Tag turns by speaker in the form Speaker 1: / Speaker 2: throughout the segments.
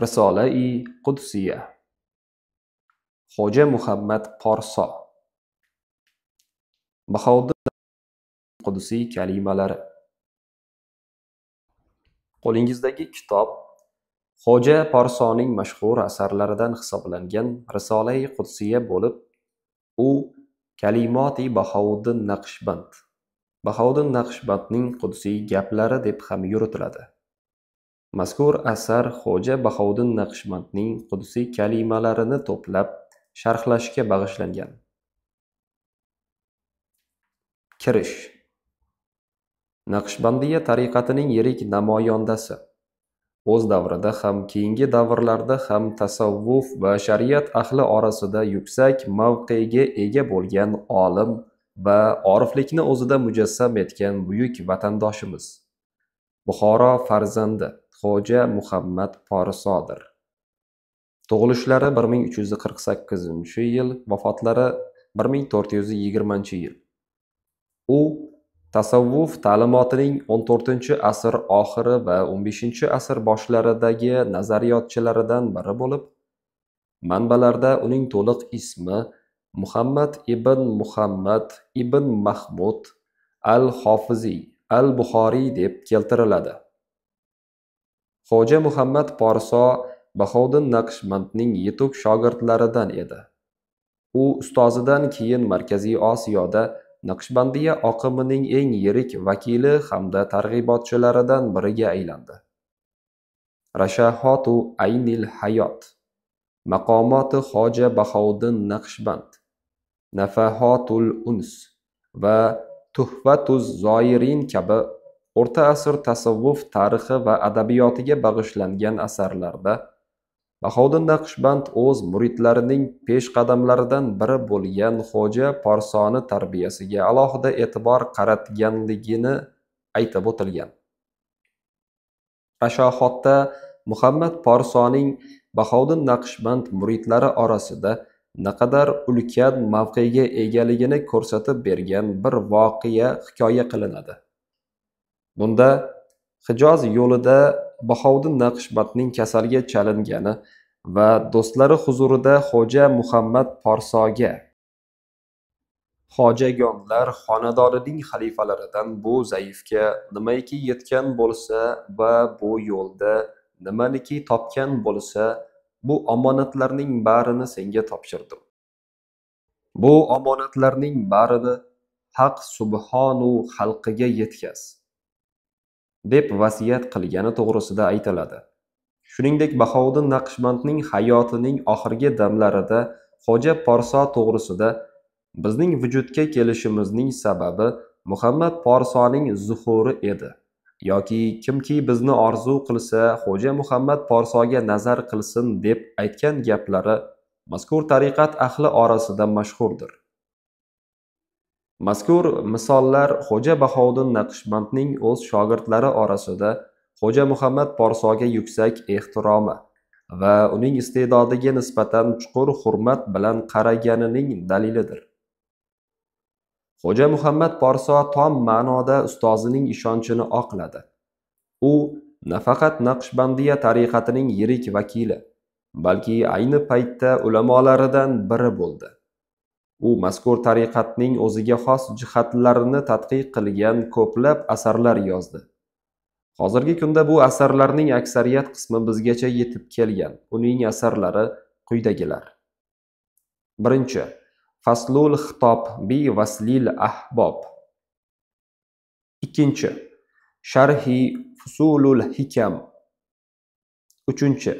Speaker 1: Risola-i Qudsiya Xo'ja Muhammad Qorso Bahodir qudsiy kalimalari Qo'lingizdagi kitob Xo'ja Porsoning mashhur asarlaridan hisoblangan Risolai Qudsiya bo'lib, u Kalimoti Bahouddin Naqshband. Bahouddin Naqshbandning Qudsiy gaplari deb ham yuritiladi. mazkur asar xo'ja bahovuddin naqshbandning qudusiy kalimalarini to'plab sharhlashga bag'ishlangan kirish naqshbandiya tariqatining yirik namoyondasi o'z davrida ham keyingi davrlarda ham tasavvuf va shariat ahli orasida yuksak mavqega ega bo'lgan olim va oriflikni o'zida mujassam etgan buyuk vatandoshimiz buxoro farzandi xo'ja muhammad porisodir tug'ilishlari 1348 yil vafotlari 1420 yil u tasavvuf ta'limotining 14 asr oxiri va 15 asr boshlaridagi nazariyotchilaridan biri bo'lib manbalarda uning to'liq ismi muhammad ibn muhammad ibn mahmud al hofizi al buxoriy deb keltiriladi Xo'ja Muhammad Porso Bahoddin Naqshbandning yetuk shogirdlaridan edi. U ustozidan keyin Markaziy Osiyoda Naqshbandiya oqimining eng yirik vakili hamda targ'ibotchilaridan biriga aylandi. Rashahatu Aynil Hayot Maqomoti Xoja Bahoddin Naqshband Nafahotul Uns va Tuhfatuz Zoirin kabi o'rta asr tasavvuf tarixi va adabiyotiga bag'ishlangan asarlarda bahodir naqshband o'z muridlarining peshqadamlaridan biri bo'lgan xo'ja porsoni tarbiyasiga alohida e'tibor qaratganligini aytib o'tilgan rashohotda muhammad porsoning bahodir naqshband muridlari orasida naqadar ulkan mavqega egaligini ko'rsatib bergan bir voqea hikoya qilinadi bunda hijoz yo'lida bahovdin naqshbandning kasalga chalingani va do'stlari huzurida xo'ja muhammad porsoga hojagonlar xonadonining xalifalaridan bu zaifga nimaiki yetgan bo'lsa va bu yo'lda nimaniki topgan bo'lsa bu omonatlarning barini senga topshirdim bu omonatlarning barini haq subhonu xalqiga yetkaz deb vasiyat qilgani to'g'risida aytiladi shuningdek bahovuddin naqshbandning hayotining oxirgi damlarida xo'ja porso to'g'risida bizning vujudga kelishimizning sababi muhammad porsoning zuhuri edi yoki kimki bizni orzu qilsa xo'ja muhammad porsoga nazar qilsin deb aytgan gaplari mazkur tariqat ahli orasida mashhurdir mazkur misollar xo'ja bahovuddin naqshbandning o'z shogirdlari orasida xo'ja muhammad porsoga yuksak ehtiromi va uning iste'dodiga nisbatan chuqur hurmat bilan qaraganining dalilidir xo'ja muhammad porso tom ma'noda ustozining ishonchini oqladi u nafaqat naqshbandiya tariqatining yirik vakili balki ayni paytda ulamolaridan biri bo'ldi u mazkur tariqatning o'ziga xos jihatlarini tadqiq qilgan ko'plab asarlar yozdi hozirgi kunda bu asarlarning aksariyat qismi bizgacha yetib kelgan uning asarlari quyidagilar birinchi faslul xitob bi vaslil ahbob ikkinchi sharhi fusulul hikam uchinchi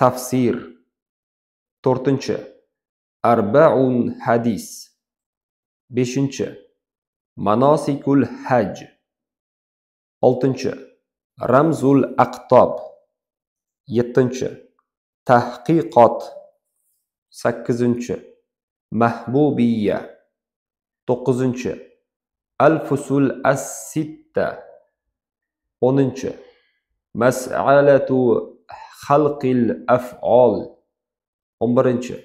Speaker 1: tafsir to'rtinchi arbaun hadis beshinchi manosikul haj oltinchi ramzul aqtob yettinchi tahqiqot sakkizinchi mahbubiya to'qqizinchi al fusul as sitta o'ninchi mas'alatu xalqil af'ol o'n birinchi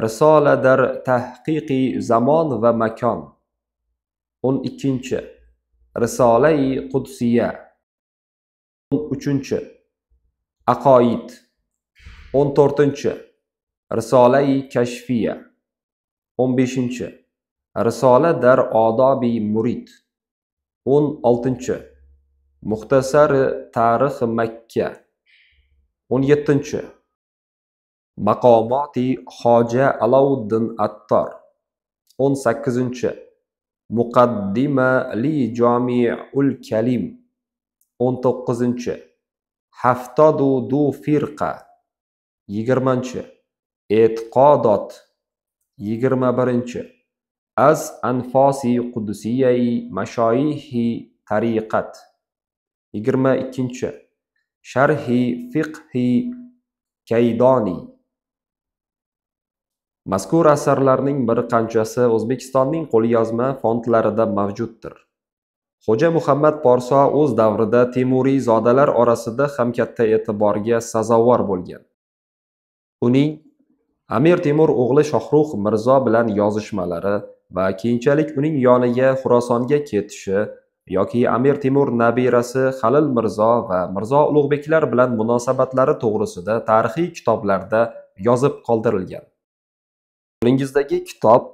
Speaker 1: risola dar tahqiqi zamon va makon o'n ikkinchi risolai qudsiya o'n uchinchi aqoid o'n to'rtinchi risolai kashfiya o'n beshinchi risola dar odobi murid o'n oltinchi muxtasari tarix makka o'n yettinchi maqomoti hoja alavuddin attor o'n sakkizinchi muqaddima li Jami'ul kalim o'n to'qqizinchi haftodu du firqa yigirmanchi e'tiqodot yigirma birinchi az anfosi qudusiyai mashoihi tariqat yigirma ikkinchi sharhi fiqhi kaydoniy Mazkur asarlarning bir qanchasi O'zbekistonning qo'lyozma fondlarida mavjuddir. Xo'ja Muhammad Porso o'z davrida Temuriy zodalar orasida ham katta e'tiborga sazovor bo'lgan. Uning Amir Temur o'g'li Shohruh Mirzo bilan yozishmalari va keyinchalik uning yoniga Xurosonga ketishi yoki Amir Temur nabirasi Halil Mirzo va Mirzo Ulug'beklar bilan munosabatlari to'g'risida tarixiy kitoblarda yozib qoldirilgan. Qo'lingizdagi kitob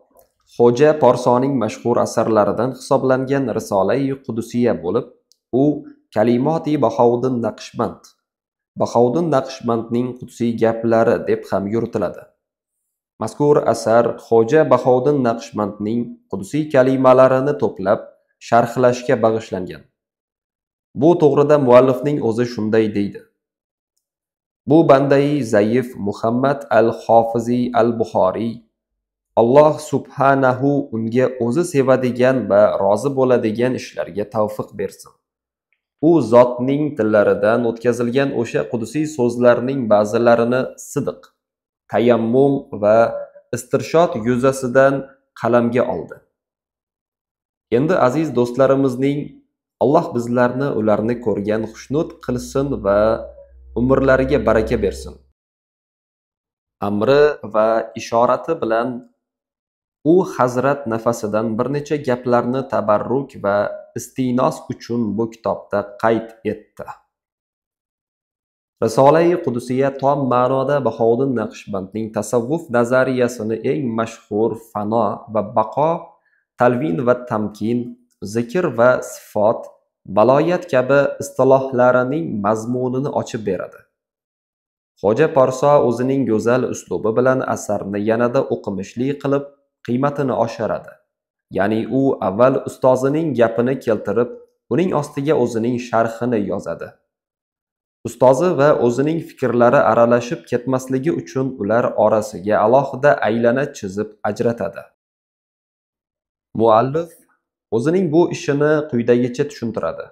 Speaker 1: Xo'ja Porsoning mashhur asarlaridan hisoblangan Risolai Qudusiya bo'lib, u Kalimoti Bahovuddin Naqshband, Bahovuddin Naqshbandning qudsiy gaplari deb ham yuritiladi. Mazkur asar Xo'ja Bahovuddin Naqshbandning qudsiy kalimalarini to'plab sharhlashga bag'ishlangan. Bu to'g'rida muallifning o'zi shunday deydi. Bu bandai Zayif Muhammad al-Hofizi al-Buxoriy alloh subhanahu unga o'zi sevadigan va rozi bo'ladigan ishlarga tavfiq bersin u zotning tillaridan o'tkazilgan o'sha qudusiy so'zlarning ba'zilarini sidiq tayammum va istirshod yuzasidan qalamga oldi endi aziz do'stlarimizning alloh bizlarni ularni ko'rgan xushnud qilsin va umrlariga baraka bersin amri va ishorati bilan u hazrat nafasidan bir necha gaplarni tabarruk va istinos uchun bu kitobda qayd etdi risolai qudusiya tom ma'noda bahovuddin naqshbandning tasavvuf nazariyasini eng mashhur fano va baqo talvin va tamkin zikr va sifot baloyat kabi istilohlarining mazmunini ochib beradi xo'ja porso o'zining go'zal uslubi bilan asarni yanada o'qimishli qilib qiymatini oshiradi ya'ni u avval ustozining gapini keltirib uning ostiga o'zining sharhini yozadi ustozi va o'zining fikrlari aralashib ketmasligi uchun ular orasiga alohida aylana chizib ajratadi muallif o'zining bu ishini quyidagicha tushuntiradi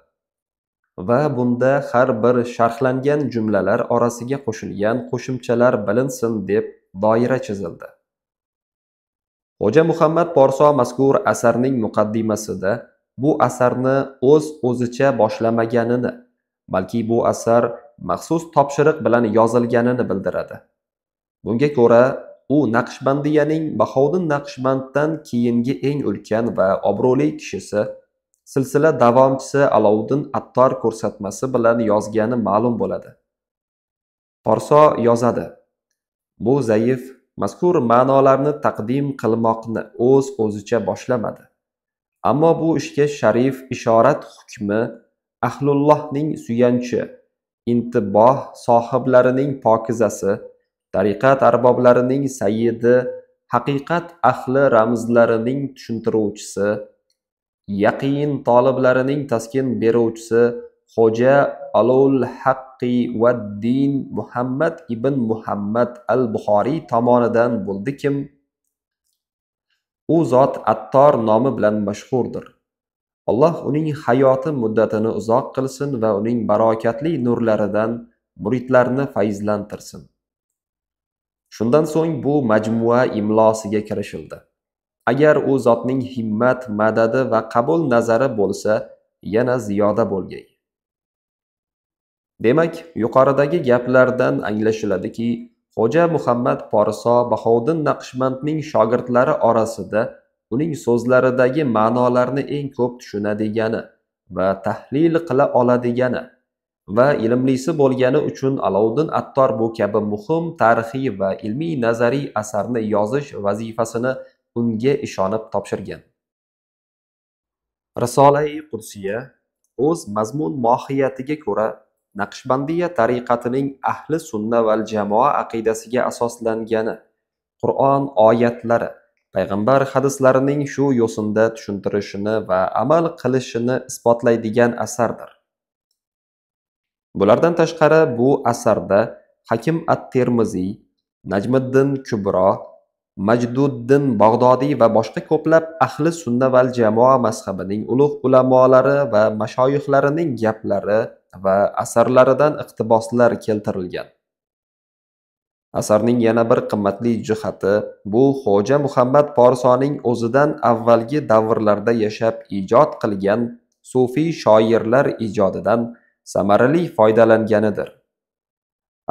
Speaker 1: va bunda har bir sharhlangan jumlalar orasiga qo'shilgan qo'shimchalar bilinsin deb doira chizildi Hoja Muhammad Porso mazkur asarning muqaddimasida bu asarni o'z öz o'zicha boshlamaganini, balki bu asar maxsus topshiriq bilan yozilganini bildiradi. Bunga ko'ra, u Naqshbandiyaning bahovdin Naqshbanddan keyingi eng ulkan va obro'li kishisi silsila davomchisi Alauddin Attor ko'rsatmasi bilan yozgani ma'lum bo'ladi. Porso yozadi: Bu zaif mazkur ma'nolarni taqdim qilmoqni o'z o'zicha boshlamadi ammo bu ishga sharif ishorat hukmi ahlullohning suyanchi intiboh sohiblarining pokizasi tariqat arboblarining sayidi haqiqat ahli ramzlarining tushuntiruvchisi yaqin toliblarining taskin beruvchisi xo'ja alul haqqi va din muhammad ibn muhammad al buxoriy tomonidan bo'ldi kim u zot attor nomi bilan mashhurdir alloh uning hayoti muddatini uzoq qilsin va uning barokatli nurlaridan muridlarni fayzlantirsin shundan so'ng bu majmua imlosiga kirishildi agar u zotning himmat madadi va qabul nazari bo'lsa yana ziyoda bo'lgay demak yuqoridagi gaplardan anglashiladiki xo'ja muhammad poriso bahovuddin naqshbandning shogirdlari orasida uning so'zlaridagi ma'nolarni eng ko'p tushunadigani va tahlil qila oladigani va ilmlisi bo'lgani uchun Alovdin Attor bu kabi muhim tarixiy va ilmiy nazariy asarni yozish vazifasini unga ishonib topshirgan. Risolai Qudsiya o'z mazmun mohiyatiga ko'ra Naqshbandiya tariqatining ahli sunna val jamoa aqidasiga asoslangani, Qur'on oyatlari, payg'ambar hadislarining shu yo'sinda tushuntirishini va amal qilishini isbotlaydigan asardir. Bulardan tashqari bu asarda Hakim at-Termiziy, Najmiddin Kubro, Majduddin Bag'dodiy va boshqa ko'plab ahli sunna val jamoa mazhabining ulug' ulamolari va mashoyihlarining gaplari va asarlaridan iqtiboslar keltirilgan asarning yana bir qimmatli jihati bu xo'ja muhammad porsoning o'zidan avvalgi davrlarda yashab ijod qilgan sufiy shoirlar ijodidan samarali foydalanganidir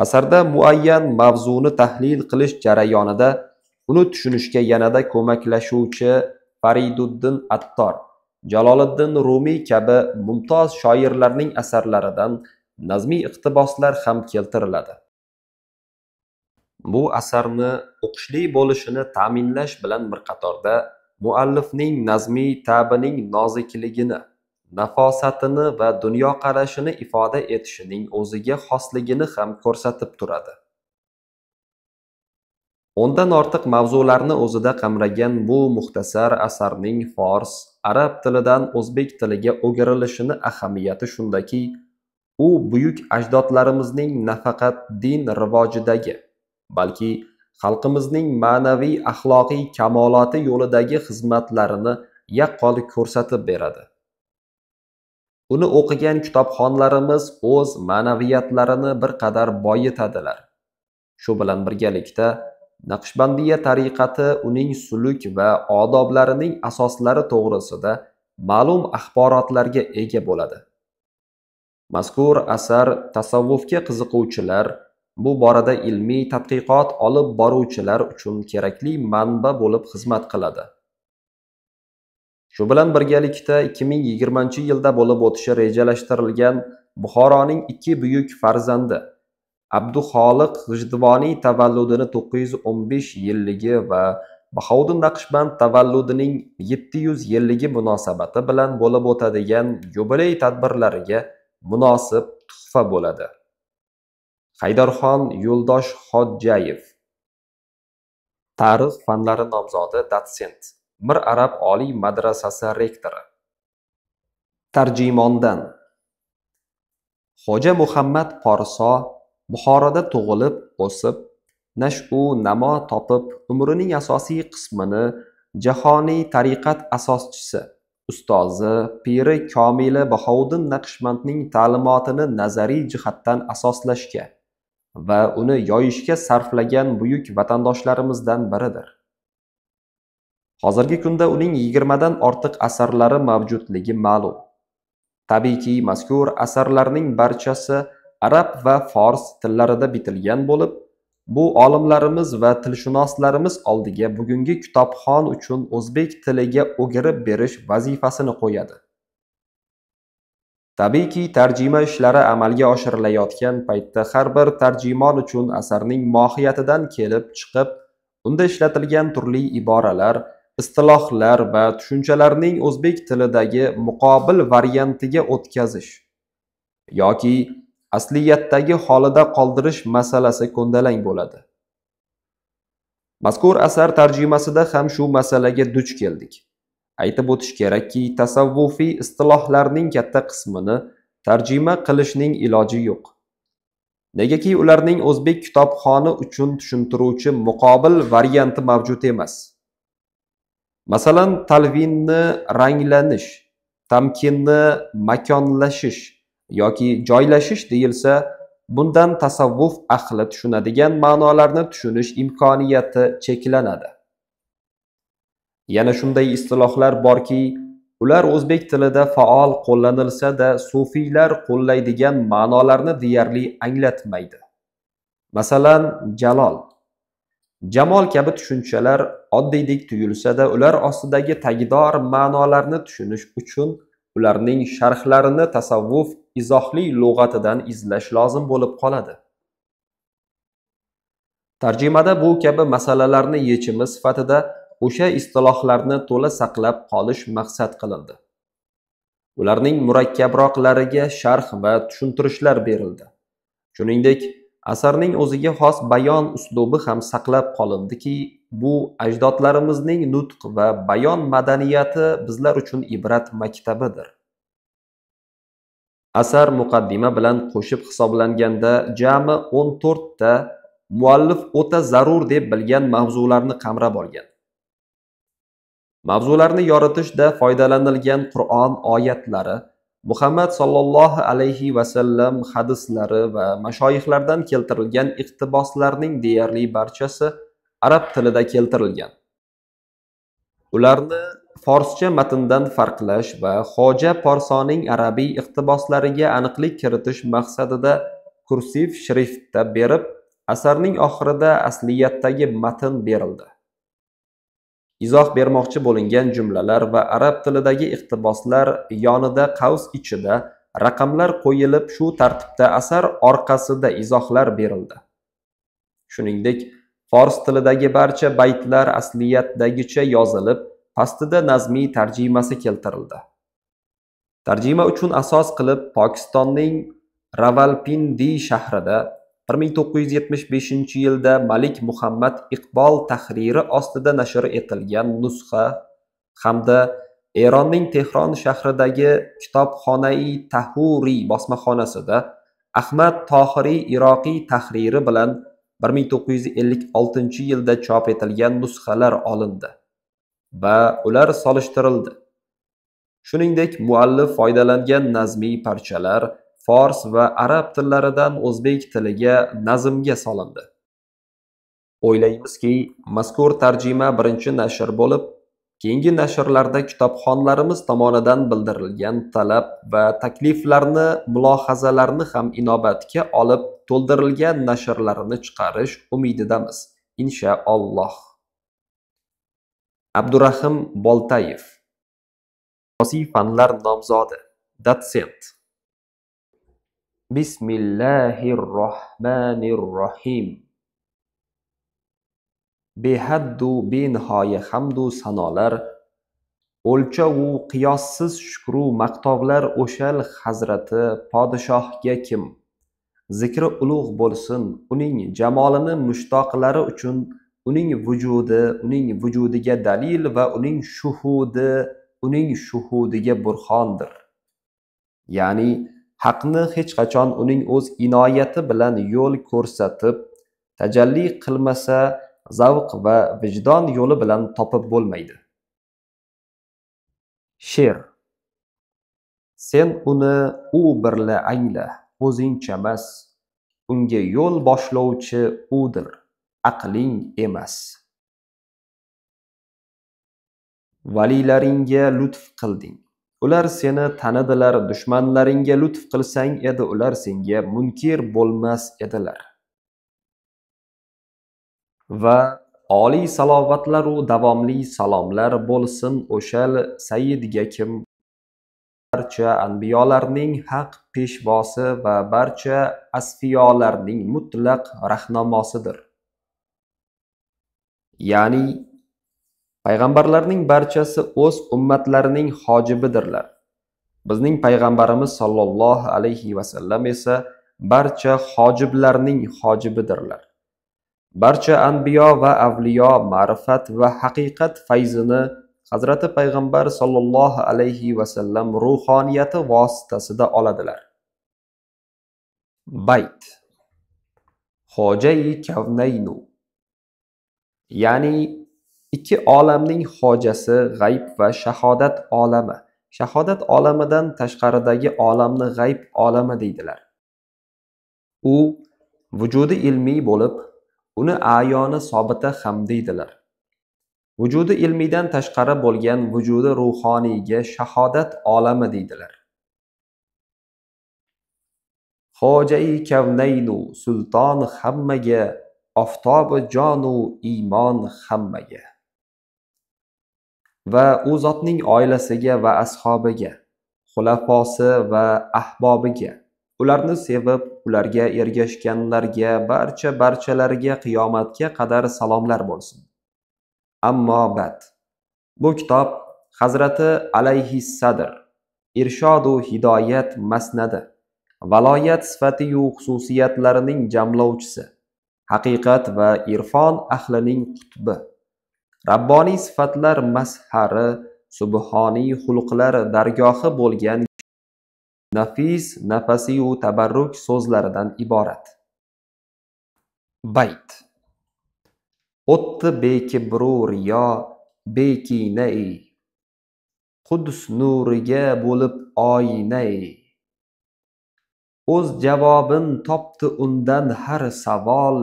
Speaker 1: asarda muayyan mavzuni tahlil qilish jarayonida uni tushunishga yanada ko'maklashuvchi fariduddin attor Jaloliddin Rumiy kabi mumtoz shoirlarning asarlaridan nazmiy iqtiboslar ham keltiriladi. Bu asarni o'qishli bo'lishini ta'minlash bilan bir qatorda muallifning nazmiy ta'bining nozikligini, nafosatini va dunyoqarashini ifoda etishining o'ziga xosligini ham ko'rsatib turadi. Ondan ortiq mavzularni o'zida qamragan bu muxtasar asarning fors, arab tilidan o'zbek tiliga o'girilishini ahamiyati shundaki, u buyuk ajdodlarimizning nafaqat din rivojidagi, balki xalqimizning ma'naviy axloqiy kamoloti yo'lidagi xizmatlarini yaqqol ko'rsatib beradi. Uni o'qigan kitobxonlarimiz o'z ma'naviyatlarini bir qadar boyitadilar. Shu bilan birgalikda Naqshbandiya tariqati uning suluk va odoblarining asoslari to'g'risida ma'lum axborotlarga ega bo'ladi. Mazkur asar tasavvufga qiziquvchilar, bu borada ilmiy tadqiqot olib boruvchilar uchun kerakli manba bo'lib xizmat qiladi. Shu bilan birgalikda 2020-yilda bo'lib o'tishi rejalashtirilgan Buxoroning ikki buyuk farzandi abduxoliq g'ijdivoniy tavalludini to'qqiz yuz o'n besh yilligi va bahovuddin naqshband tavalludining yetti yuz yilligi munosabati bilan bo'lib o'tadigan yubiley tadbirlariga munosib tuhfa bo'ladi haydarxon yo'ldosh hodjayev tarix fanlari nomzodi dotsent mir arab oliy madrasasi rektori tarjimondan xo'ja muhammad porso buxoroda tug'ilib o'sib nashu namo topib umrining asosiy qismini jahoniy tariqat asoschisi ustozi piri komili bahouddin naqshbandning ta'limotini nazariy jihatdan asoslashga va uni yoyishga sarflagan buyuk vatandoshlarimizdan biridir hozirgi kunda uning 20 dan ortiq asarlari mavjudligi ma'lum tabiiyki mazkur asarlarning barchasi arab va fors tillarida bitilgan bo'lib, bu olimlarimiz va tilshunoslarimiz oldiga bugungi kitobxon uchun o'zbek tiliga o'girib berish vazifasini qo'yadi. Tabiiyki, tarjima ishlari amalga oshirilayotgan paytda har bir tarjimon uchun asarning mohiyatidan kelib chiqib, unda ishlatilgan turli iboralar, istilohlar va tushunchalarning o'zbek tilidagi muqobil variantiga o'tkazish yoki asliyatdagi holida qoldirish masalasi ko'ndalang bo'ladi mazkur asar tarjimasida ham shu masalaga duch keldik aytib o'tish kerakki tasavvufiy istilohlarning katta qismini tarjima qilishning iloji yo'q negaki ularning o'zbek kitobxoni uchun tushuntiruvchi muqobil varianti mavjud emas masalan talvinni ranglanish tamkinni makonlashish yoki joylashish deyilsa bundan tasavvuf ahli tushunadigan ma'nolarni tushunish imkoniyati cheklanadi yana shunday istilohlar borki ular o'zbek tilida faol qo'llanilsa-da, sufiylar qo'llaydigan ma'nolarni deyarli anglatmaydi masalan jalol jamol kabi tushunchalar oddiydek tuyulsa-da, ular ostidagi tagdor ma'nolarni tushunish uchun ularning sharhlarini tasavvuf izohli lug'atidan izlash lozim bo'lib qoladi tarjimada bu kabi masalalarni yechimi sifatida o'sha istilohlarni to'la saqlab qolish maqsad qilindi ularning murakkabroqlariga sharh va tushuntirishlar berildi shuningdek asarning o'ziga xos bayon uslubi ham saqlab qolindiki bu ajdodlarimizning nutq va bayon madaniyati bizlar uchun ibrat maktabidir asar muqaddima bilan qo'shib hisoblanganda jami 14 ta muallif o'ta zarur deb bilgan mavzularni qamrab olgan mavzularni yoritishda foydalanilgan qur'on oyatlari muhammad sollallohu alayhi vasallam hadislari va mashoyihlardan keltirilgan iqtiboslarning deyarli barchasi arab tilida keltirilgan ularni forscha matndan farqlash va xoja porsoning arabiy iqtiboslariga aniqlik kiritish maqsadida kursiv shriftda berib asarning oxirida asliyatdagi matn berildi izoh bermoqchi bo'lingan jumlalar va arab tilidagi iqtiboslar yonida qavs ichida raqamlar qo'yilib shu tartibda asar orqasida izohlar berildi shuningdek fors tilidagi barcha baytlar asliyatdagicha yozilib pastida nazmiy tarjimasi keltirildi tarjima uchun asos qilib pokistonning ravalpindi shahrida 1975 yilda malik muhammad iqbol tahriri ostida nashr etilgan nusxa hamda eronning tehron shahridagi kitobxonai tahuriy bosmaxonasida ahmad tohiriy iroqiy tahriri bilan 1956 yilda chop etilgan nusxalar olindi va ular solishtirildi shuningdek muallif foydalangan nazmiy parchalar fors va arab tillaridan o'zbek tiliga nazmga solindi o'ylaymizki mazkur tarjima birinchi nashr bo'lib Keyingi nashrlarda kitobxonlarimiz tomonidan bildirilgan talab va takliflarni, mulohazalarni ham inobatga olib, to'ldirilgan nashrlarini chiqarish umididamiz, inshaalloh. Abdurahim Boltayev Siyosiy fanlar nomzodi, dotsent. Bismillahir rohmanir rohim. behaddu benihoya hamdu sanolar o'lchovu qiyossiz shukru maqtovlar o'shal hazrati podshohga kim zikri ulug' bo'lsin uning jamolini mushtoqlari uchun uning vujudi uning vujudiga dalil va uning shuhudi uning shuhudiga burxondir ya'ni haqni hech qachon uning o'z inoyati bilan yo'l ko'rsatib tajalli qilmasa zavq va vijdon yo'li bilan topib bo'lmaydi she'r sen uni u birla angla o'zingchamas unga yo'l boshlovchi udir aqling emas valiylaringga lutf qilding ular seni tanidilar dushmanlaringga lutf qilsang edi ular senga munkir bo'lmas edilar va oliy salovatlaru davomli salomlar bo'lsin o'shal saidga kim barcha anbiyolarning haq peshvosi va barcha asfiyolarning mutlaq rahnamosidir ya'ni payg'ambarlarning barchasi o'z ummatlarining hojibidirlar bizning payg'ambarimiz sollallohu alayhi vasallam esa barcha hojiblarning hojibidirlar barcha anbiyo va avliyo ma'rifat va haqiqat fayzini hazrati payg'ambar sollallohu alayhi vasallam ruhoniyati vositasida oladilar bayt hojai kavnaynu ya'ni ikki olamning hojasi g'ayb va shahodat olami shahodat olamidan tashqaridagi olamni g'ayb olami deydilar u vujudi ilmiy bo'lib uni ayoni sobita ham deydilar vujudi ilmiydan tashqari bo'lgan vujudi ruhoniyga shahodat olami deydilar hojai kavnaynu sulton hammaga oftobi jonu iymon hammaga va u zotning oilasiga va ashobiga xulafosi va ahbobiga ularni sevib ularga ergashganlarga barcha barchalariga qiyomatga qadar salomlar bo'lsin ammo bad bu kitob hazrati alayhissadr irshodu hidoyat masnadi valoyat sifatiyu xususiyatlarining jamlovchisi haqiqat va irfon ahlining qutbi rabboniy sifatlar mazhari subhoniy xulqlar dargohi bo'lgan nafis nafasiyu tabarruk so'zlaridan iborat bayt o'tdi bekibru riyo bekinay qudus nuriga bo'lib oynay o'z javobin topdi undan har savol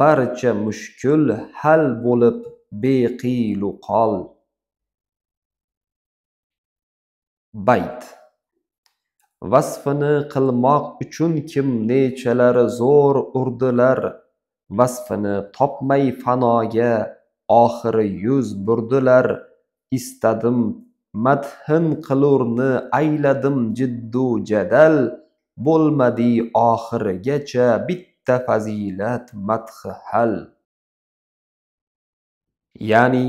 Speaker 1: barcha mushkul hal bo'lib beqilu qol bayt vasfini qilmoq uchun kim nechalari zo'r urdilar vasfini topmay fanoga oxiri yuz burdilar istadim madhin qilurni ayladim jiddu jadal bo'lmadi oxirigacha bitta fazilat madhi hal ya'ni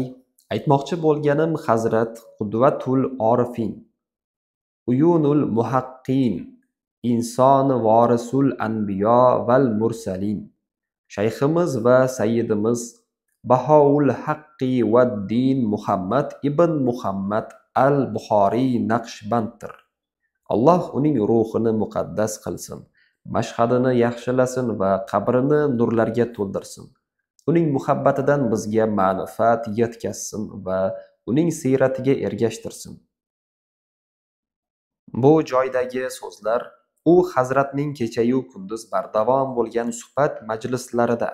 Speaker 1: aytmoqchi bo'lganim hazrat qudvatul orifin uyunul muhaqqin insoni vorisul anbiyo val mursalin shayximiz va sayyidimiz bahoul haqqi va din muhammad ibn muhammad al buxoriy naqshbanddir alloh uning ruhini muqaddas qilsin mashhadini yaxshilasin va qabrini nurlarga to'ldirsin uning muhabbatidan bizga ma'nifat yetkazsin va uning siyratiga ergashtirsin bu joydagi so'zlar u hazratning kechayu kunduz bardavom bo'lgan suhbat majlislarida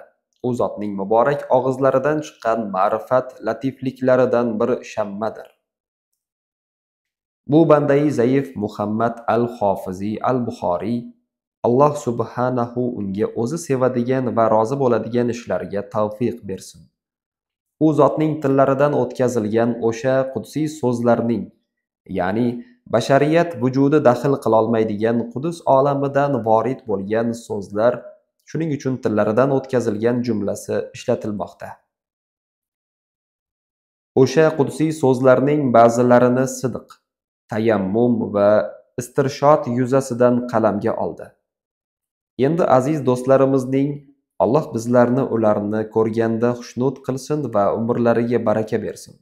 Speaker 1: u zotning muborak og'izlaridan chiqqan ma'rifat latifliklaridan bir shammadir bu bandai zaif muhammad al hofiziy al buxoriy alloh subhanahu unga o'zi sevadigan va rozi bo'ladigan ishlarga tavfiq bersin u zotning tillaridan o'tkazilgan o'sha qudsiy so'zlarning ya'ni bashariyat vujudi daxl qilolmaydigan qudus olamidan vorid bo'lgan so'zlar shuning uchun tillaridan o'tkazilgan jumlasi ishlatilmoqda o'sha qudsiy so'zlarning ba'zilarini sidiq tayammum va istirshot yuzasidan qalamga oldi endi aziz do'stlarimizning alloh bizlarni ularni ko'rganda xushnud qilsin va umrlariga baraka bersin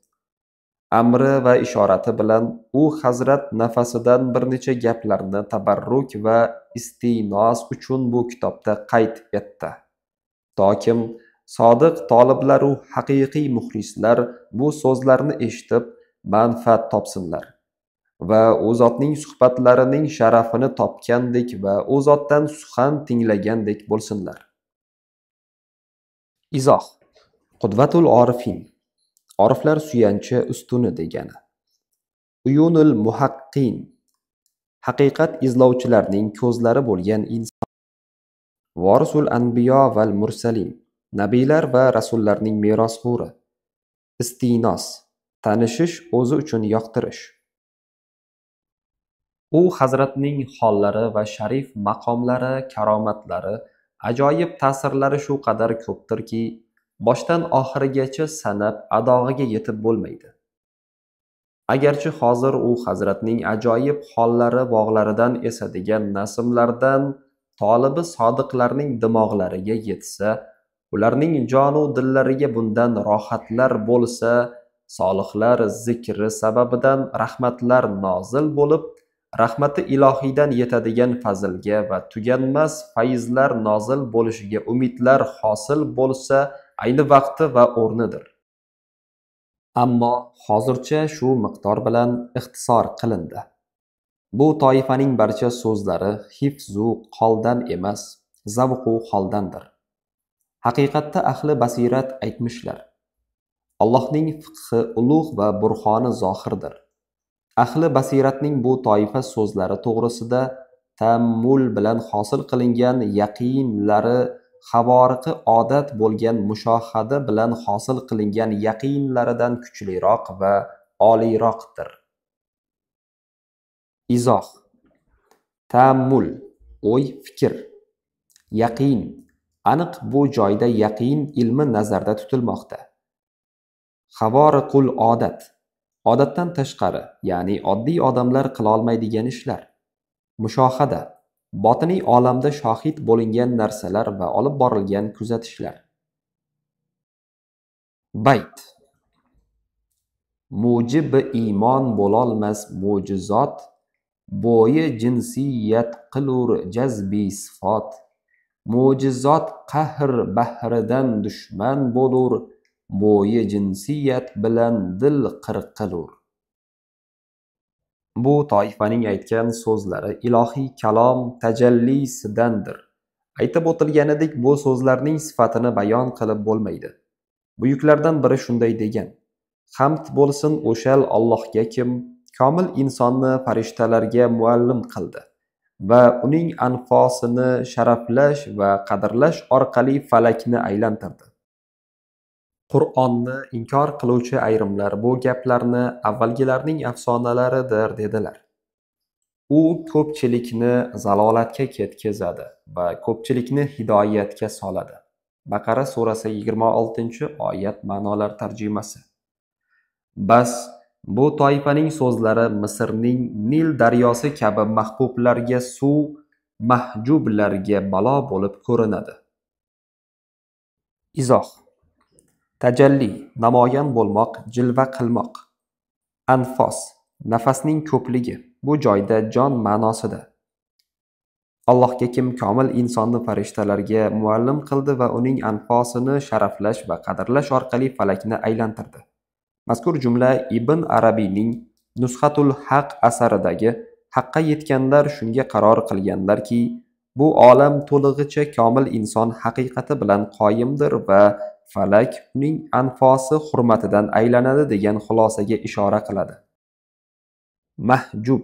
Speaker 1: amri va ishorati bilan u hazrat nafasidan bir necha gaplarni tabarruk va istinos uchun bu kitobda qayd etdi tokim sodiq toliblaru haqiqiy muxlislar bu so'zlarni eshitib manfaat topsinlar va u zotning suhbatlarining sharafini topgandek va u zotdan suxan tinglagandek bo'lsinlar izoh qudvatul orifin oriflar suyanchi ustuni degani uyunul muhaqqin haqiqat izlovchilarning ko'zlari bo'lgan inson vorisul anbiyo val mursalin nabiylar va rasullarning merosxo'ri istinos tanishish o'zi uchun yoqtirish u hazratning hollari va sharif maqomlari karomatlari ajoyib ta'sirlari shu qadar ko'pdirki boshdan oxirigacha sanab adog'iga yetib bo'lmaydi agarchi hozir u hazratning ajoyib hollari bog'laridan esadigan nasmlardan tolibi sodiqlarning dimog'lariga yetsa ularning jonu dillariga bundan rohatlar bo'lsa solihlar zikri sababidan rahmatlar nozil bo'lib rahmati ilohiydan yetadigan fazilga va tuganmas fayzlar nozil bo'lishiga umidlar hosil bo'lsa ayni vaqti va o'rnidir ammo hozircha shu miqdor bilan ixtisor qilindi bu toifaning barcha so'zlari hifzu qoldan emas zavqu holdandir haqiqatda ahli basirat aytmishlar allohning fiqhi ulug' va burxoni zohirdir ahli basiratning bu toifa so'zlari to'g'risida tammul bilan hosil qilingan yaqinlari havoriqi odat bo'lgan mushohada bilan hosil qilingan yaqinlaridan kuchliroq va oliyroqdir izoh tammul o'y fikr yaqin aniq bu joyda yaqin ilmi nazarda tutilmoqda havoriqul odat odatdan tashqari ya'ni oddiy odamlar qilolmaydigan ishlar mushohada botiniy olamda shohid bo'lingan narsalar va olib borilgan kuzatishlar bayt mujibi iymon bo'lolmas mo'jizot bo'yi jinsiyat qilur jazbi sifot mo'jizot qahr bahridan dushman bo'lur bo'yi jinsiyat bilan dil qirqilur bu toifaning aytgan so'zlari ilohiy kalom tajallisidandir aytib o'tilganidek bu so'zlarning sifatini bayon qilib bo'lmaydi buyuklardan biri shunday degan hamd bo'lsin o'shal ollohga kim komil insonni farishtalarga muallim qildi va uning anfosini sharaflash va qadrlash orqali falakni aylantirdi qur'onni inkor qiluvchi ayrimlar bu gaplarni avvalgilarning afsonalaridir dedilar u ko'pchilikni zalolatga ketkazadi va ko'pchilikni hidoyatga soladi baqara surasi 26 oyat ma'nolar tarjimasi bas bu toifaning so'zlari misrning nil daryosi kabi mahbublarga suv mahjublarga balo bo'lib ko'rinadi izoh tajalli namoyon bo'lmoq jilva qilmoq anfos nafasning ko'pligi bu joyda jon ma'nosida allohga kim komil insonni farishtalarga muallim qildi va uning anfosini sharaflash va qadrlash orqali falakni aylantirdi mazkur jumla ibn arabiyning nusxatul haq asaridagi haqqa yetganlar shunga qaror qilganlarki bu olam to'lig'icha komil inson haqiqati bilan qoyimdir va falak uning anfosi hurmatidan aylanadi degan xulosaga ishora qiladi mahjub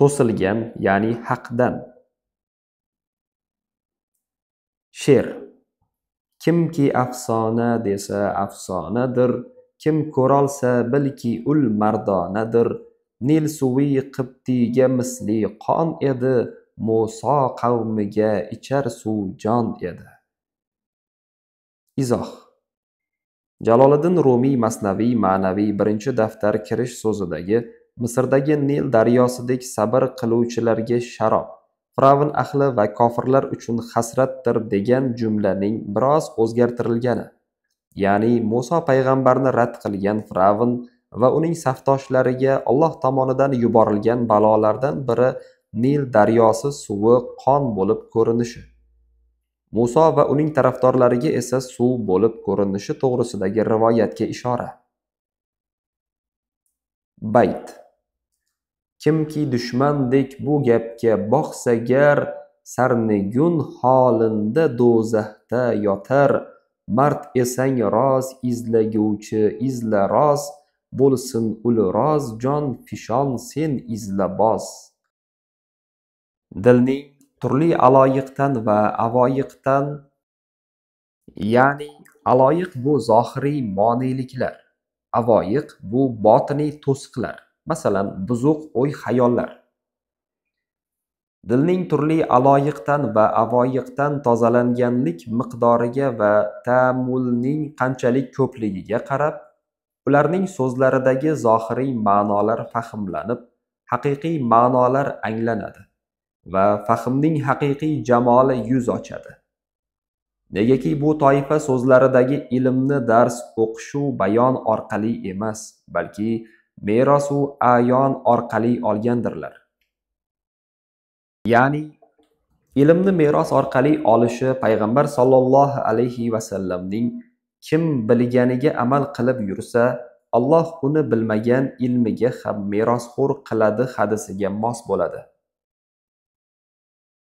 Speaker 1: to'silgan ya'ni haqdan she'r kimki afsona desa afsonadir kim ko'rolsa bilki ul mardonadir nil suvi qibtiyga misli qon edi muso qavmiga ichar suv jon edi Izoh. Jaloliddin Rumiy masnaviy ma'naviy birinchi daftar kirish so'zidagi Misrdagi Nil daryosidek sabr qiluvchilarga sharob, Firavn ahli va kofirlar uchun hasratdir degan jumlaning biroz o'zgartirilgani, ya'ni Muso payg'ambarni rad qilgan Firavn va uning safdoshlariga Alloh tomonidan yuborilgan balolardan biri Nil daryosi suvi qon bo'lib ko'rinishi. Muso va uning tarafdorlariga esa suv bo'lib ko'rinishi to'g'risidagi rivoyatga ishora. Bayt Kimki dushmandek bu gapga gar sarnigun holinda do'zaxda yotar, mart esang roz izlaguvchi izla roz, bo'lsin ul roz jon fishon sen izla boz. Dilning turli aloyiqdan va avoyiqdan ya'ni aloyiq bu zohiriy moniyliklar avoyiq bu botiniy to'siqlar masalan buzuq o'y xayollar dilning turli aloyiqdan va avoyiqdan tozalanganlik miqdoriga va ta'ammulning qanchalik ko'pligiga qarab ularning so'zlaridagi zohiriy ma'nolar fahmlanib haqiqiy ma'nolar anglanadi va fahmning haqiqiy jamoli yuz ochadi negaki bu toifa so'zlaridagi ilmni dars o'qishu bayon orqali emas balki merosu ayon orqali olgandirlar ya'ni ilmni meros orqali olishi payg'ambar sollallohu alayhi vasallamning kim bilganiga amal qilib yursa alloh uni bilmagan ilmiga ham merosxo'r qiladi hadisiga mos bo'ladi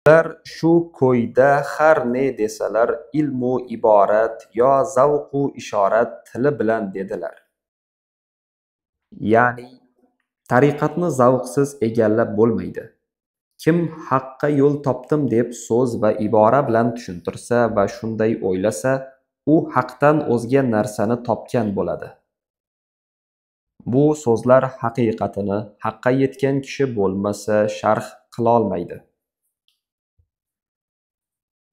Speaker 1: ular shu ko'yda har ne desalar ilmu iborat yo zavqu ishorat tili bilan dedilar ya'ni tariqatni zavqsiz egallab bo'lmaydi kim haqqa yo'l topdim deb so'z va ibora bilan tushuntirsa va shunday o'ylasa u haqdan o'zga narsani topgan bo'ladi bu so'zlar haqiqatini haqqa yetgan kishi bo'lmasa sharh qilolmaydi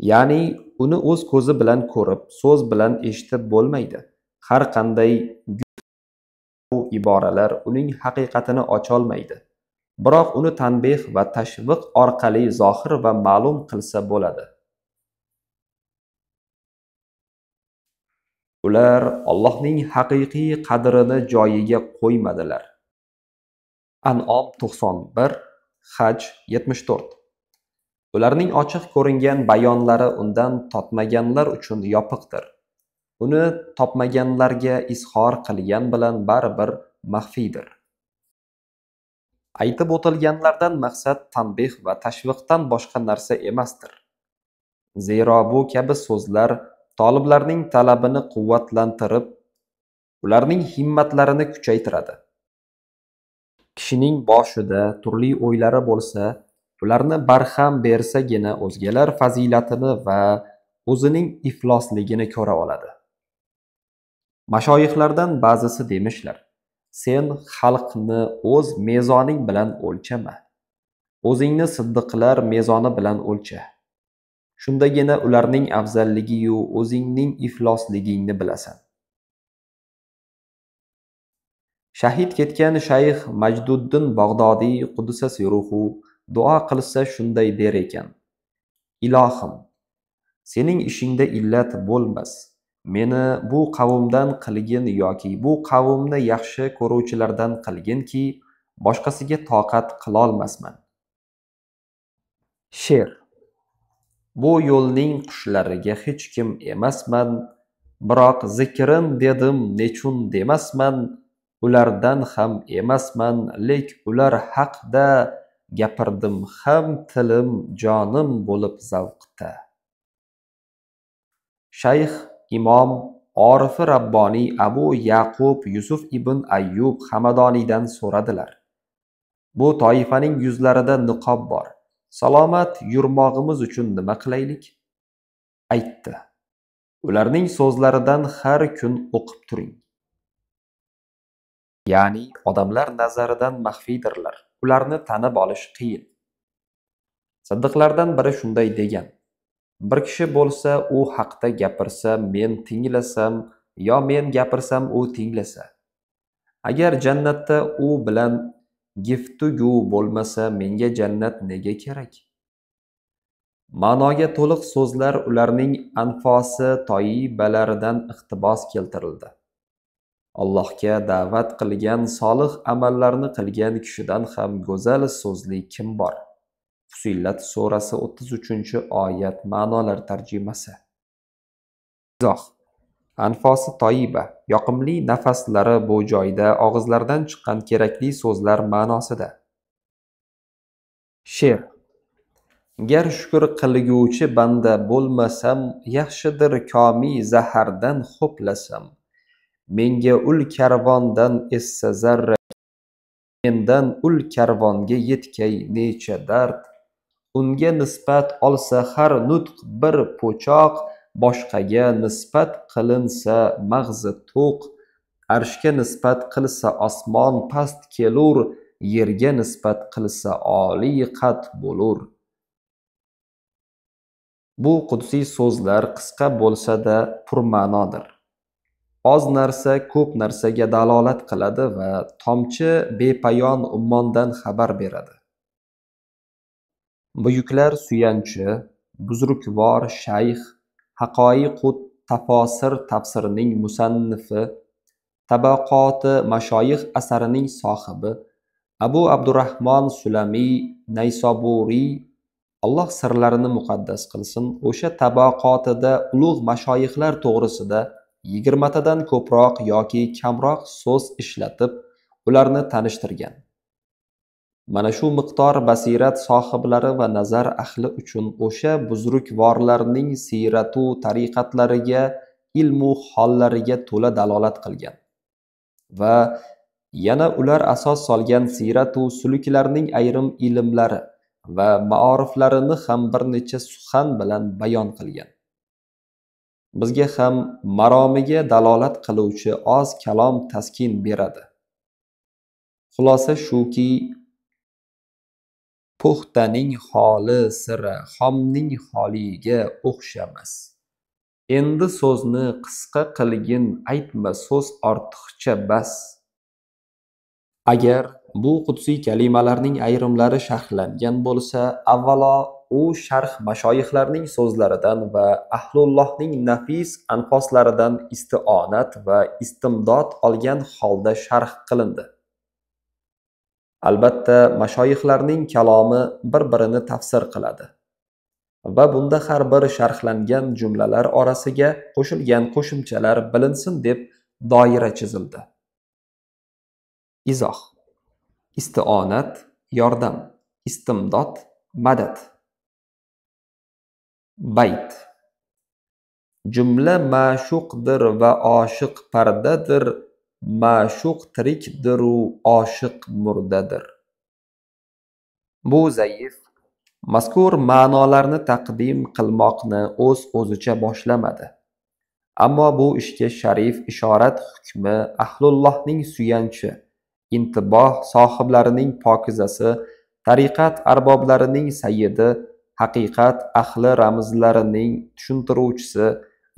Speaker 1: Ya'ni uni o'z ko'zi bilan ko'rib, so'z bilan eshitib bo'lmaydi. Har qanday bu iboralar uning haqiqatini ocholmaydi. Biroq uni tanbeh va tashviq orqali zohir va ma'lum qilsa bo'ladi. Ular Allohning haqiqiy qadrini joyiga qo'ymadilar. An'om 91, Haj 74 ularning ochiq ko'ringan bayonlari undan totmaganlar uchun yopiqdir uni topmaganlarga izhor qilgan bilan baribir maxfiydir aytib o'tilganlardan maqsad tanbeh va tashviqdan boshqa narsa emasdir zero bu kabi so'zlar toliblarning talabini quvvatlantirib ularning himmatlarini kuchaytiradi kishining boshida turli o'ylari bo'lsa ularni barham bersagina o'zgalar fazilatini va o'zining iflosligini ko'ra oladi mashoyihlardan ba'zisi demishlar sen xalqni o'z mezoning bilan o'lchama o'zingni siddiqlar mezoni bilan o'lcha shundagina ularning afzalligiyu o'zingning iflosligingni bilasan shahid ketgan shayx majduddin bog'dodiy qudsa siruhu duo qilsa shunday der ekan ilohim sening ishingda illat bo'lmas meni bu qavmdan qilgin yoki bu qavmni yaxshi ko'ruvchilardan qilginki boshqasiga toqat qilolmasman she'r bu yo'lning qushlariga hech kim emasman biroq zikrin dedim nechun demasman ulardan ham emasman lek ular haqda gapirdim ham tilim jonim bo'lib zavqda shayx imom orifi rabboniy abu yaqub yusuf ibn ayyub hamadoniydan so'radilar bu toifaning yuzlarida niqob bor salomat yurmog'imiz uchun nima qilaylik aytdi ularning so'zlaridan har kun o'qib turing ya'ni odamlar nazaridan maxfiydirlar ularni tanib olish qiyin siddiqlardan biri shunday degan bir kishi bo'lsa u haqda gapirsa men tinglasam yo men gapirsam u tinglasa agar jannatda u bilan giftugu bo'lmasa menga jannat nega kerak ma'noga to'liq so'zlar ularning anfosi toibalaridan iqtibos keltirildi allohga da'vat qilgan solih amallarni qilgan kishidan ham go'zal so'zli kim bor fusillat surasi 33 oyat ma'nolar tarjimasi izoh anfosi toyiba yoqimli nafaslari bu joyda og'izlardan chiqqan kerakli so'zlar ma'nosida she'r gar shukur qilguvchi banda bo'lmasam yaxshidir komi zahardan xo'plasam menga ul karvondan essa zarra mendan ul karvonga yetkay necha dard unga nisbat olsa har nutq bir po'choq boshqaga nisbat qilinsa mag'zi to'q arshga nisbat qilsa osmon past kelur yerga nisbat qilsa oliy qad bo'lur bu qudsiy so'zlar qisqa bo'lsa da purma'nodir oz narsa ko'p narsaga dalolat qiladi va tomchi bepayon ummondan xabar beradi buyuklar suyanchi buzrukvor shayx haqoiqut tafosir tafsirining musannifi tabaqoti mashoyih asarining sohibi abu abdurahmon sulamiy naysoburiy alloh sirlarini muqaddas qilsin o'sha tabaqotida ulug' mashoyihlar to'g'risida yigirmatadan ko'proq yoki kamroq so'z ishlatib ularni tanishtirgan mana shu miqdor basirat sohiblari va nazar ahli uchun o'sha buzrukvorlarning siyratu tariqatlariga ilmu hollariga to'la dalolat qilgan va yana ular asos solgan siyratu suluklarning ayrim ilmlari va maoriflarini ham bir necha suxan bilan bayon qilgan bizga ham maromiga dalolat qiluvchi oz kalom taskin beradi xulosa shuki puxtaning holi siri xomning holiga o'xshamas endi so'zni qisqa qilgin aytma so'z ortiqcha bas agar bu qudsiy kalimalarning ayrimlari sharhlangan bo'lsa avvalo u sharh mashoyihlarning so'zlaridan va ahlullohning nafis anfoslaridan istionat va istimdod olgan holda sharh qilindi albatta mashoyihlarning kalomi bir birini tafsir qiladi va bunda har bir sharhlangan jumlalar orasiga qo'shilgan qo'shimchalar bilinsin deb doira chizildi izoh istionat yordam istimdod madad bayt jumla ma'shuqdir va oshiq pardadir ma'shuq tirikdiru oshiq murdadir bu zaif mazkur ma'nolarni taqdim qilmoqni o'z o'zicha boshlamadi ammo bu ishga sharif ishorat hukmi ahlullohning suyanchi intiboh sohiblarining pokizasi tariqat arboblarining sayidi haqiqat ahli ramzlarining tushuntiruvchisi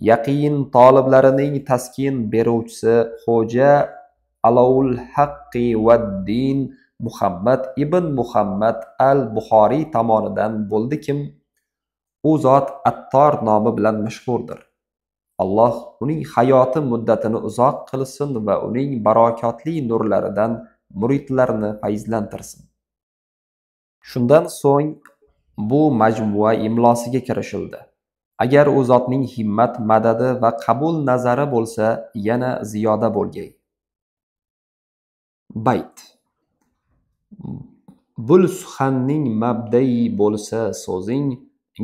Speaker 1: yaqin toliblarining taskin beruvchisi xo'ja alovul haqqi vaddin muhammad ibn muhammad al buxoriy tomonidan bo'ldi kim u zot attor nomi bilan mashhurdir alloh uning hayoti muddatini uzoq qilsin va uning barokotli nurlaridan muridlarni fayzlantirsin shundan so'ng bu majmua imlosiga kirishildi agar u zotning himmat madadi va qabul nazari bo'lsa yana ziyoda bo'lgay bayt bul suxanning mabdai bo'lsa so'zing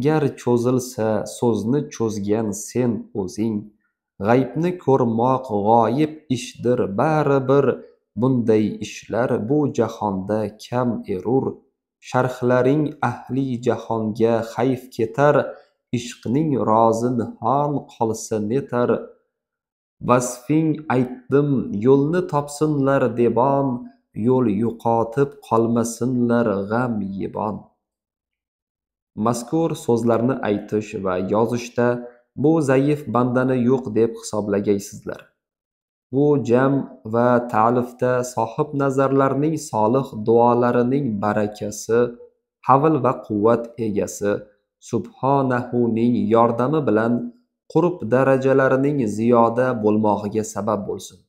Speaker 1: gar cho'zilsa so'zni cho'zgan sen o'zing g'aybni ko'rmoq g'oyib ishdir baribir bunday ishlar bu jahonda kam erur sharhlaring ahli jahonga hayf ketar ishqning rozi nihon qolsa netar vasfing aytdim yo'lni topsinlar debon yo'l yo'qotib qolmasinlar g'am yebon mazkur so'zlarni aytish va yozishda bu zaif bandani yo'q deb hisoblagaysizlar bu jam va ta'lifda sohib nazarlarning solih duolarining barakasi havl va quvvat egasi subhonahuning yordami bilan qurb darajalarining ziyoda bo'lmog'iga sabab bo'lsin